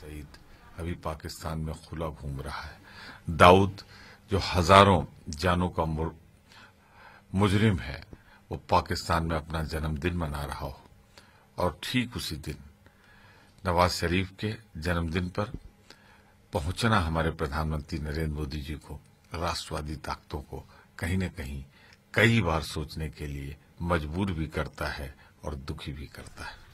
सईद अभी पाकिस्तान में खुला घूम रहा है दाऊद जो हजारों जानों का मुजरिम है वो पाकिस्तान में अपना जन्मदिन मना रहा हो और ठीक उसी दिन नवाज शरीफ के जन्मदिन पर पहुंचना हमारे प्रधानमंत्री नरेंद्र मोदी जी को राष्ट्रवादी ताकतों को कहीं न कहीं कई बार सोचने के लिए मजबूर भी करता है और दुखी भी करता है